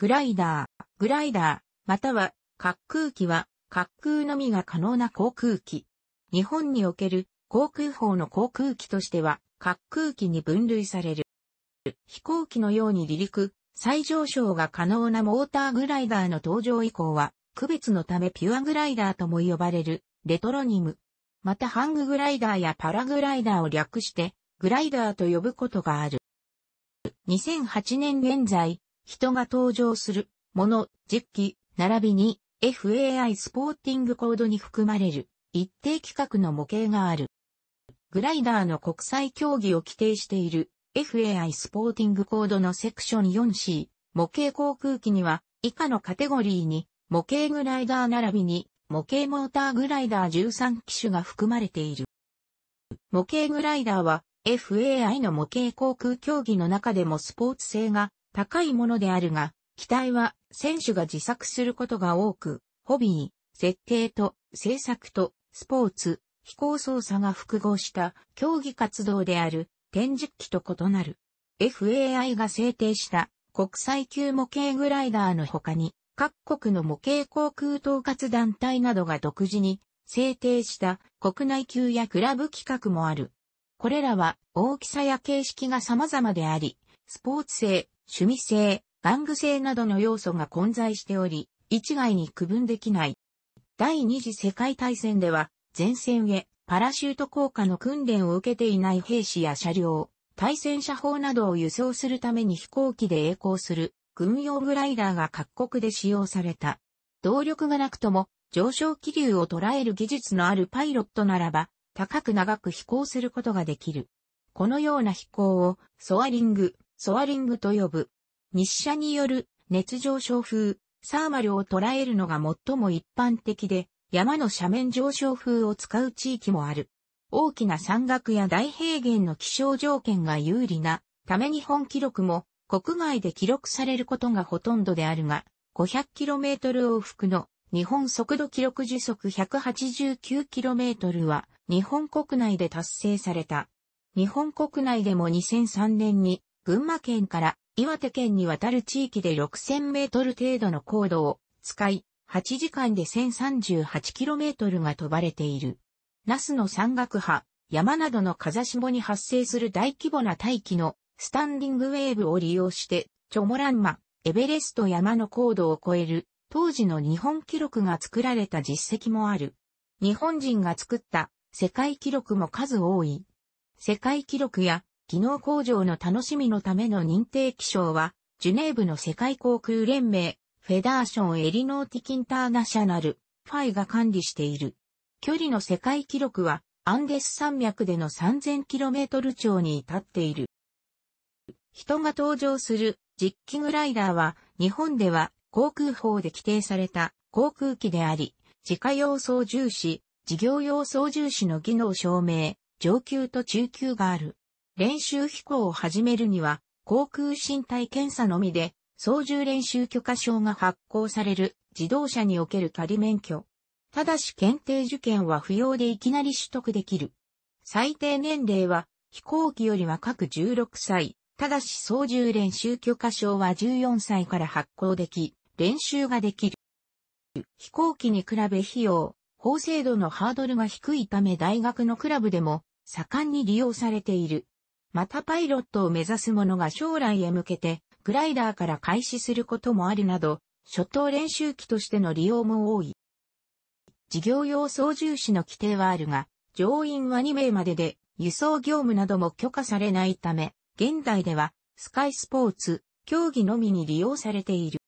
グライダー、グライダー、または滑空機は滑空のみが可能な航空機。日本における航空法の航空機としては滑空機に分類される。飛行機のように離陸、再上昇が可能なモーターグライダーの登場以降は、区別のためピュアグライダーとも呼ばれるレトロニム。またハンググライダーやパラグライダーを略して、グライダーと呼ぶことがある。2008年現在、人が登場する、もの、実機、並びに FAI スポーティングコードに含まれる一定規格の模型がある。グライダーの国際競技を規定している FAI スポーティングコードのセクション 4C 模型航空機には以下のカテゴリーに模型グライダー並びに模型モーターグライダー13機種が含まれている。模型グライダーは FAI の模型航空競技の中でもスポーツ性が高いものであるが、機体は選手が自作することが多く、ホビー、設定と制作とスポーツ、飛行操作が複合した競技活動である展示機と異なる。FAI が制定した国際級模型グライダーの他に、各国の模型航空統括団体などが独自に制定した国内級やクラブ規格もある。これらは大きさや形式が様々であり、スポーツ性、趣味性、玩具性などの要素が混在しており、一概に区分できない。第二次世界大戦では、前線へパラシュート効果の訓練を受けていない兵士や車両、対戦車砲などを輸送するために飛行機で栄光する軍用グライダーが各国で使用された。動力がなくとも上昇気流を捉える技術のあるパイロットならば高く長く飛行することができる。このような飛行をソアリング、ソアリングと呼ぶ。日射による熱上昇風、サーマルを捉えるのが最も一般的で、山の斜面上昇風を使う地域もある。大きな山岳や大平原の気象条件が有利なため日本記録も国外で記録されることがほとんどであるが、500km 往復の日本速度記録時速 189km は日本国内で達成された。日本国内でも2003年に群馬県から岩手県に渡る地域で6000メートル程度の高度を使い、8時間で1 0 3 8キロメートルが飛ばれている。那須の山岳派、山などの風下に発生する大規模な大気のスタンディングウェーブを利用して、チョモランマ、エベレスト山の高度を超える当時の日本記録が作られた実績もある。日本人が作った世界記録も数多い。世界記録や技能向上の楽しみのための認定機賞は、ジュネーブの世界航空連盟、フェダーションエリノーティキンターナショナル、ファイが管理している。距離の世界記録は、アンデス山脈での 3000km 超に至っている。人が搭乗する実機グライダーは、日本では航空法で規定された航空機であり、自家用操縦士、事業用操縦士の技能証明、上級と中級がある。練習飛行を始めるには、航空身体検査のみで、操縦練習許可証が発行される自動車における仮免許。ただし検定受験は不要でいきなり取得できる。最低年齢は飛行機より若く16歳、ただし操縦練習許可証は14歳から発行でき、練習ができる。飛行機に比べ費用、法制度のハードルが低いため大学のクラブでも盛んに利用されている。またパイロットを目指す者が将来へ向けて、グライダーから開始することもあるなど、初等練習機としての利用も多い。事業用操縦士の規定はあるが、乗員は2名までで、輸送業務なども許可されないため、現代では、スカイスポーツ、競技のみに利用されている。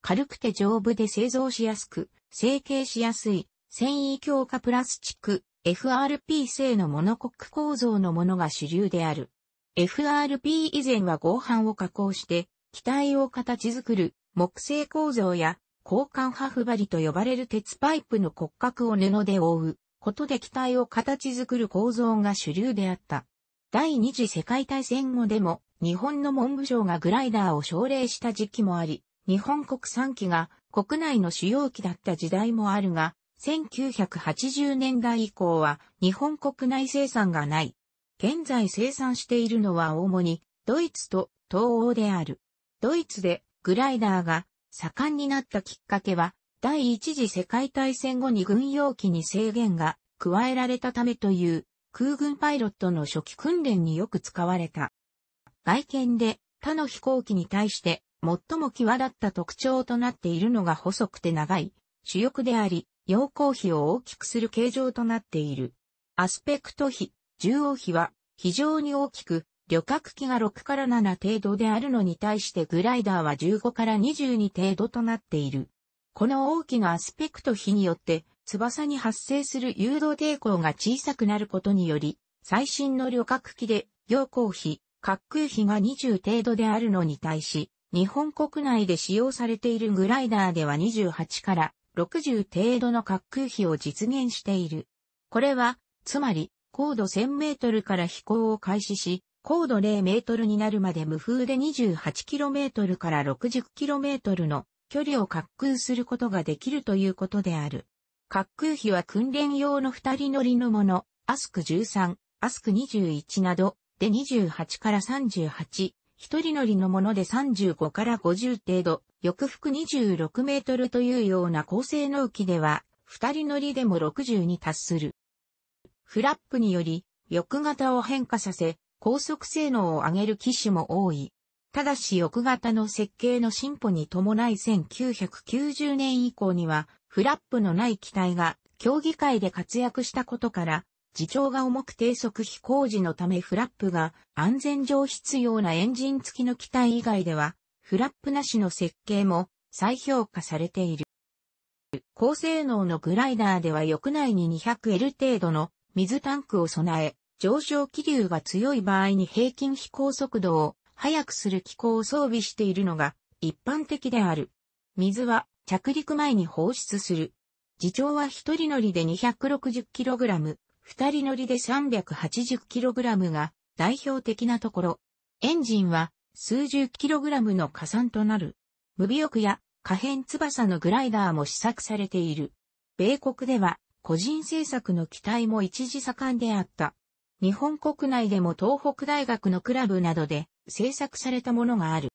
軽くて丈夫で製造しやすく、成形しやすい、繊維強化プラスチック、FRP 製のモノコック構造のものが主流である。FRP 以前は合板を加工して、機体を形作る木製構造や交換ハフ針と呼ばれる鉄パイプの骨格を布で覆うことで機体を形作る構造が主流であった。第二次世界大戦後でも日本の文部省がグライダーを奨励した時期もあり、日本国産機が国内の主要機だった時代もあるが、1980年代以降は日本国内生産がない。現在生産しているのは主にドイツと東欧である。ドイツでグライダーが盛んになったきっかけは第一次世界大戦後に軍用機に制限が加えられたためという空軍パイロットの初期訓練によく使われた。外見で他の飛行機に対して最も際立った特徴となっているのが細くて長い主翼であり、陽光比を大きくする形状となっている。アスペクト比、重応比は非常に大きく、旅客機が6から7程度であるのに対してグライダーは15から22程度となっている。この大きなアスペクト比によって翼に発生する誘導抵抗が小さくなることにより、最新の旅客機で陽光比、滑空比が20程度であるのに対し、日本国内で使用されているグライダーでは28から60程度の滑空比を実現している。これは、つまり、高度1000メートルから飛行を開始し、高度0メートルになるまで無風で2 8トルから6 0トルの距離を滑空することができるということである。滑空比は訓練用の二人乗りのもの、アスク13、アスク21などで28から38、一人乗りのもので35から50程度、翼幅26メートルというような高性能機では、二人乗りでも60に達する。フラップにより、翼型を変化させ、高速性能を上げる機種も多い。ただし翼型の設計の進歩に伴い1990年以降には、フラップのない機体が競技会で活躍したことから、自重が重く低速飛行時のためフラップが安全上必要なエンジン付きの機体以外では、フラップなしの設計も再評価されている。高性能のグライダーでは翼内に 200L 程度の水タンクを備え、上昇気流が強い場合に平均飛行速度を速くする機構を装備しているのが一般的である。水は着陸前に放出する。自重は一人乗りで 260kg、二人乗りで 380kg が代表的なところ。エンジンは数十 kg の加算となる。無尾翼や可変翼のグライダーも試作されている。米国では個人制作の機体も一時盛んであった。日本国内でも東北大学のクラブなどで制作されたものがある。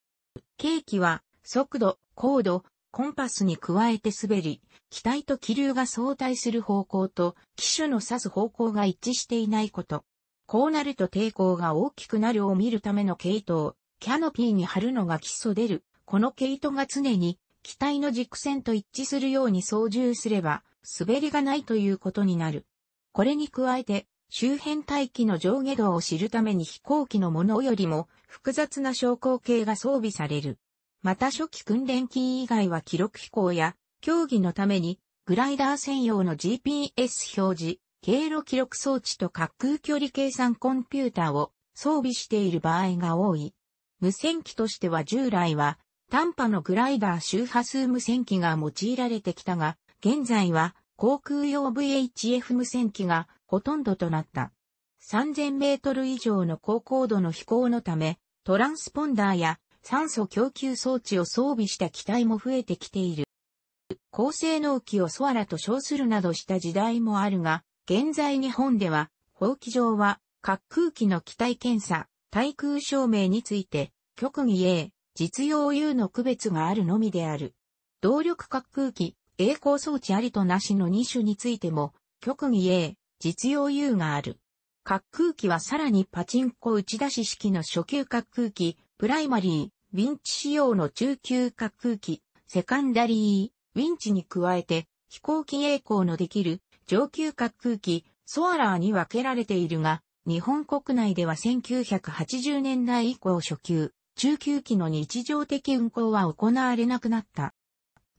ケーキは速度、高度、コンパスに加えて滑り、機体と気流が相対する方向と、機種の指す方向が一致していないこと。こうなると抵抗が大きくなるを見るための系統、キャノピーに貼るのが基礎出る。この毛糸が常に機体の軸線と一致するように操縦すれば、滑りがないということになる。これに加えて、周辺大気の上下動を知るために飛行機のものよりも複雑な昇降系が装備される。また初期訓練機以外は記録飛行や、競技のために、グライダー専用の GPS 表示、経路記録装置と滑空距離計算コンピューターを装備している場合が多い。無線機としては従来は、短波のグライダー周波数無線機が用いられてきたが、現在は航空用 VHF 無線機がほとんどとなった。3000メートル以上の高高度の飛行のため、トランスポンダーや酸素供給装置を装備した機体も増えてきている。高性能機をソアラと称するなどした時代もあるが、現在日本では、法規上は、滑空機の機体検査、対空証明について、極技 A、実用 U の区別があるのみである。動力滑空機、栄光装置ありとなしの2種についても、極技 A、実用 U がある。滑空機はさらにパチンコ打ち出し式の初級滑空機、プライマリー、ウィンチ仕様の中級滑空機、セカンダリー、ウィンチに加えて、飛行機栄光のできる上級滑空機、ソアラーに分けられているが、日本国内では1980年代以降初級、中級機の日常的運航は行われなくなった。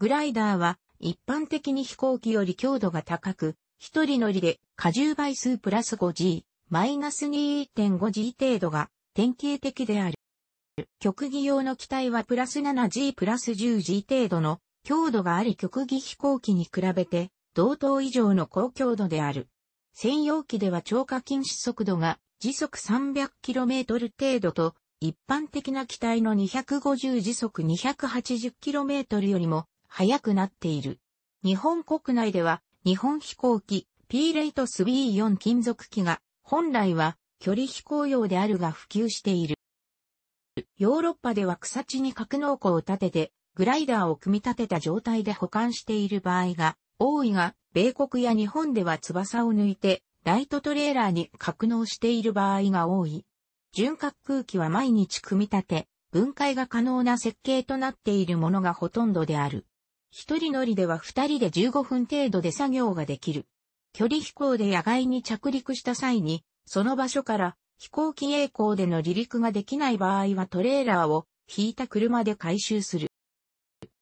グライダーは一般的に飛行機より強度が高く、一人乗りで荷重倍数プラス 5G、マイナス 2.5G 程度が典型的である。極技用の機体はプラス 7G プラス 10G 程度の強度があり極技飛行機に比べて同等以上の高強度である。専用機では超過禁止速度が時速 300km 程度と一般的な機体の250時速 280km よりも速くなっている。日本国内では日本飛行機 P レイトス B4 金属機が本来は距離飛行用であるが普及している。ヨーロッパでは草地に格納庫を立てて、グライダーを組み立てた状態で保管している場合が多いが、米国や日本では翼を抜いて、ライトトレーラーに格納している場合が多い。純滑空機は毎日組み立て、分解が可能な設計となっているものがほとんどである。一人乗りでは二人で15分程度で作業ができる。距離飛行で野外に着陸した際に、その場所から飛行機栄光での離陸ができない場合はトレーラーを引いた車で回収する。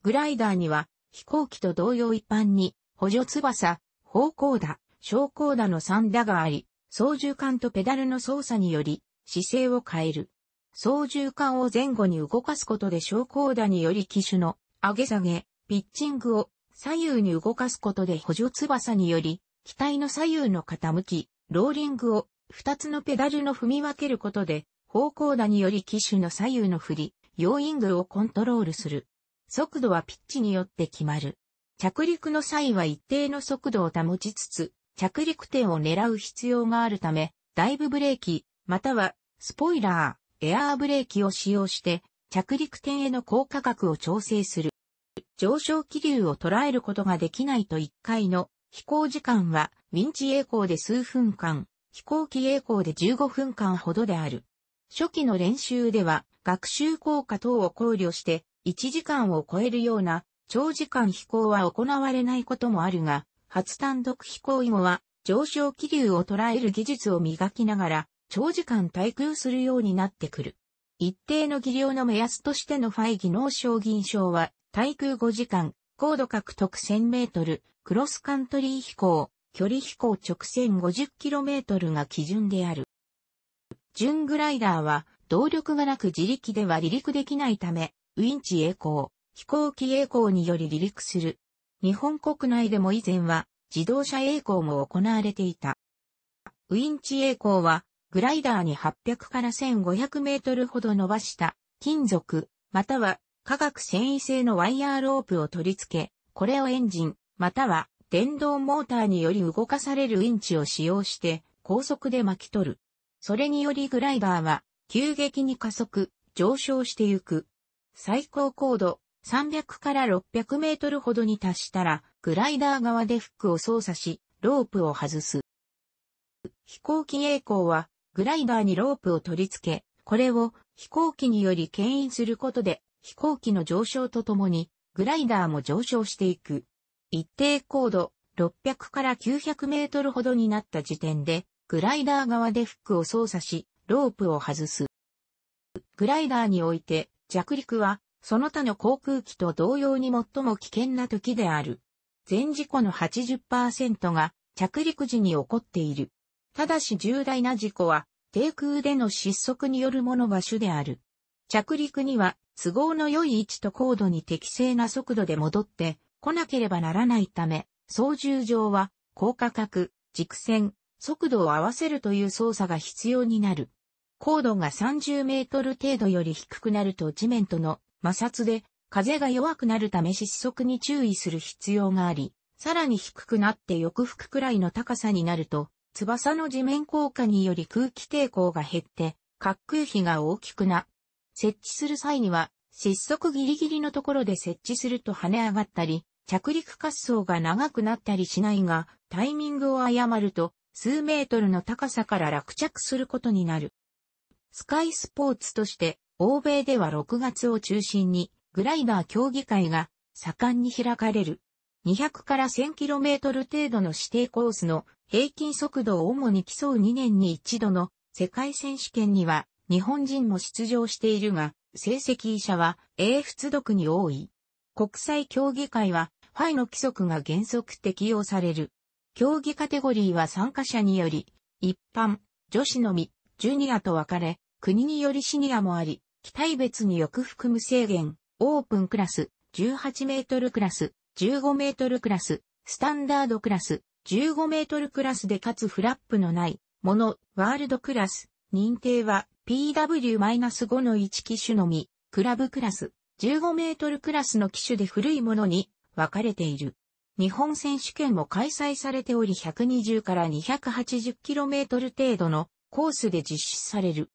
グライダーには飛行機と同様一般に補助翼、方向打、昇降打の3打があり、操縦桿とペダルの操作により姿勢を変える。操縦桿を前後に動かすことで昇降打により機種の上げ下げ、ピッチングを左右に動かすことで補助翼により機体の左右の傾き、ローリングを二つのペダルの踏み分けることで、方向打により機種の左右の振り、要イングをコントロールする。速度はピッチによって決まる。着陸の際は一定の速度を保ちつつ、着陸点を狙う必要があるため、ダイブブレーキ、または、スポイラー、エアーブレーキを使用して、着陸点への高価格を調整する。上昇気流を捉えることができないと1回の飛行時間は、ウィンチ栄光で数分間、飛行機栄光で15分間ほどである。初期の練習では学習効果等を考慮して1時間を超えるような長時間飛行は行われないこともあるが、初単独飛行以後は上昇気流を捉える技術を磨きながら長時間滞空するようになってくる。一定の技量の目安としてのファイ技能賞銀賞は、対空5時間、高度獲得1000メートル、クロスカントリー飛行、距離飛行直線 50km が基準である。準グライダーは動力がなく自力では離陸できないため、ウィンチ栄光、飛行機栄光により離陸する。日本国内でも以前は自動車栄光も行われていた。ウィンチ栄光はグライダーに800から1500メートルほど伸ばした金属、または化学繊維製のワイヤーロープを取り付け、これをエンジン、または電動モーターにより動かされるウインチを使用して高速で巻き取る。それによりグライダーは急激に加速、上昇してゆく。最高高度300から600メートルほどに達したら、グライダー側でフックを操作し、ロープを外す。飛行機栄光は、グライダーにロープを取り付け、これを飛行機により牽引することで、飛行機の上昇とともに、グライダーも上昇していく。一定高度600から900メートルほどになった時点で、グライダー側でフックを操作し、ロープを外す。グライダーにおいて、着陸は、その他の航空機と同様に最も危険な時である。全事故の80%が着陸時に起こっている。ただし重大な事故は、低空での失速によるもの場所である。着陸には、都合の良い位置と高度に適正な速度で戻って、来なければならないため、操縦上は、高価格、軸線、速度を合わせるという操作が必要になる。高度が30メートル程度より低くなると地面との摩擦で風が弱くなるため失速に注意する必要があり、さらに低くなって翌服くらいの高さになると、翼の地面効果により空気抵抗が減って、滑空比が大きくな。設置する際には、失速ギリギリのところで設置すると跳ね上がったり、着陸滑走が長くなったりしないが、タイミングを誤ると、数メートルの高さから落着することになる。スカイスポーツとして、欧米では6月を中心に、グライダー競技会が盛んに開かれる。200から 1000km 程度の指定コースの平均速度を主に競う2年に一度の世界選手権には日本人も出場しているが、成績医者は英仏読に多い。国際競技会は、ファイの規則が原則適用される。競技カテゴリーは参加者により、一般、女子のみ、ジュニアと分かれ、国によりシニアもあり、期待別によく含む制限、オープンクラス、18メートルクラス、15メートルクラス、スタンダードクラス、15メートルクラスでかつフラップのない、モノ、ワールドクラス、認定は PW-5 の1機種のみ、クラブクラス、15メートルクラスの機種で古いものに分かれている。日本選手権も開催されており120から2 8 0トル程度のコースで実施される。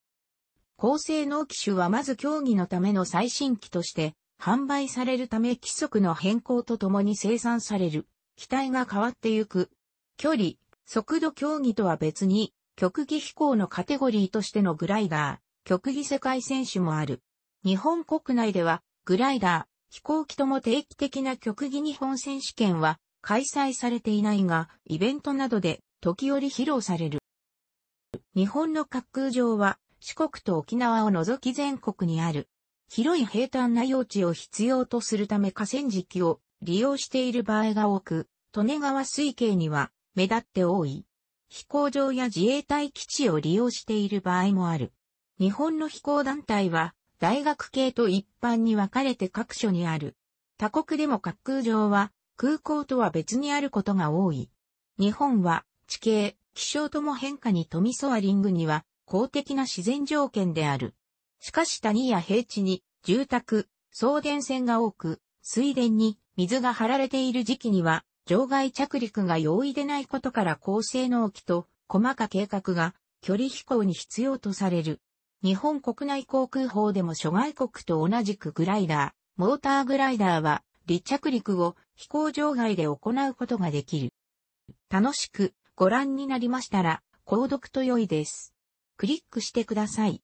高性能機種はまず競技のための最新機として販売されるため規則の変更とともに生産される。機体が変わってゆく。距離、速度競技とは別に、極技飛行のカテゴリーとしてのグライダー、極技世界選手もある。日本国内ではグライダー、飛行機とも定期的な曲技日本選手権は開催されていないが、イベントなどで時折披露される。日本の滑空場は四国と沖縄を除き全国にある。広い平坦な用地を必要とするため河川敷を利用している場合が多く、利根川水系には目立って多い。飛行場や自衛隊基地を利用している場合もある。日本の飛行団体は大学系と一般に分かれて各所にある。他国でも滑空場は空港とは別にあることが多い。日本は地形、気象とも変化に富みソアリングには公的な自然条件である。しかし谷や平地に住宅、送電線が多く、水田に水が張られている時期には場外着陸が容易でないことから高性能機と細か計画が距離飛行に必要とされる。日本国内航空法でも諸外国と同じくグライダー、モーターグライダーは離着陸を飛行場外で行うことができる。楽しくご覧になりましたら、購読と良いです。クリックしてください。